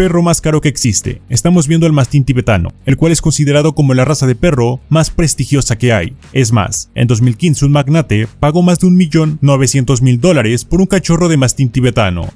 perro más caro que existe. Estamos viendo al mastín tibetano, el cual es considerado como la raza de perro más prestigiosa que hay. Es más, en 2015 un magnate pagó más de 1.900.000 dólares por un cachorro de mastín tibetano.